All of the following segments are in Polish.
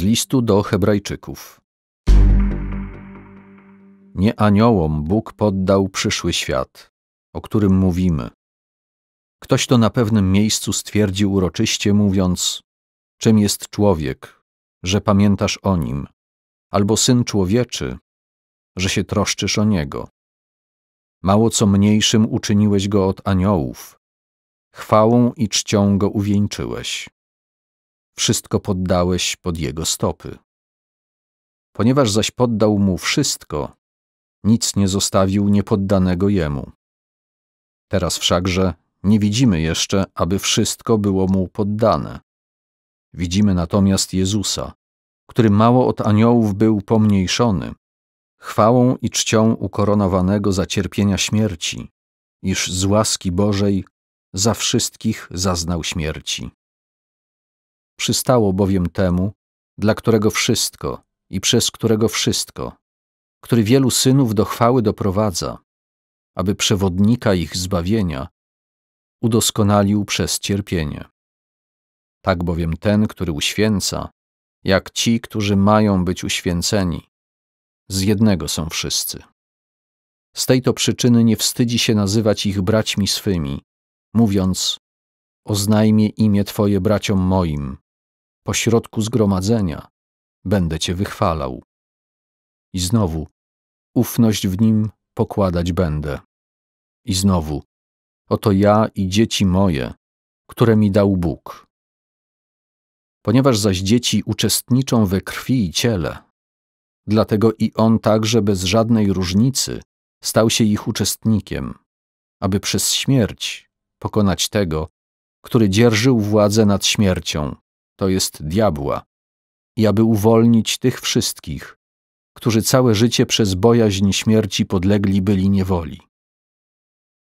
Z listu do Hebrajczyków. Nie aniołom Bóg poddał przyszły świat, o którym mówimy. Ktoś to na pewnym miejscu stwierdził uroczyście, mówiąc: Czym jest człowiek, że pamiętasz o nim, albo syn człowieczy, że się troszczysz o niego. Mało co mniejszym uczyniłeś go od aniołów, chwałą i czcią go uwieńczyłeś wszystko poddałeś pod jego stopy. Ponieważ zaś poddał mu wszystko, nic nie zostawił niepoddanego jemu. Teraz wszakże nie widzimy jeszcze, aby wszystko było mu poddane. Widzimy natomiast Jezusa, który mało od aniołów był pomniejszony, chwałą i czcią ukoronowanego za cierpienia śmierci, iż z łaski Bożej za wszystkich zaznał śmierci. Przystało bowiem temu, dla którego wszystko i przez którego wszystko, który wielu synów do chwały doprowadza, aby przewodnika ich zbawienia udoskonalił przez cierpienie. Tak bowiem ten, który uświęca, jak ci, którzy mają być uświęceni, z jednego są wszyscy. Z tej to przyczyny nie wstydzi się nazywać ich braćmi swymi, mówiąc: Oznajmie imię Twoje braciom moim, pośrodku zgromadzenia będę Cię wychwalał. I znowu, ufność w nim pokładać będę. I znowu, oto ja i dzieci moje, które mi dał Bóg. Ponieważ zaś dzieci uczestniczą we krwi i ciele, dlatego i on także bez żadnej różnicy stał się ich uczestnikiem, aby przez śmierć pokonać tego, który dzierżył władzę nad śmiercią, to jest diabła, i aby uwolnić tych wszystkich, którzy całe życie przez bojaźń śmierci podlegli byli niewoli.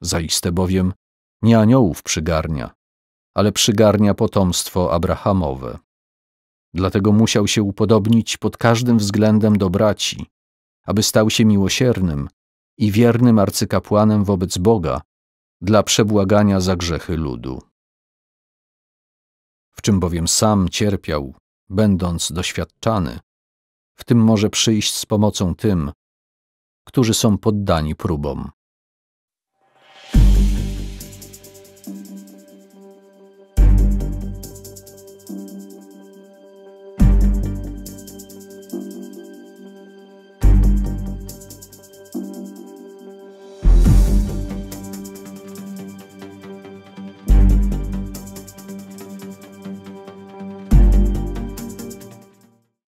Zaiste bowiem nie aniołów przygarnia, ale przygarnia potomstwo Abrahamowe. Dlatego musiał się upodobnić pod każdym względem do braci, aby stał się miłosiernym i wiernym arcykapłanem wobec Boga dla przebłagania za grzechy ludu czym bowiem sam cierpiał, będąc doświadczany, w tym może przyjść z pomocą tym, którzy są poddani próbom.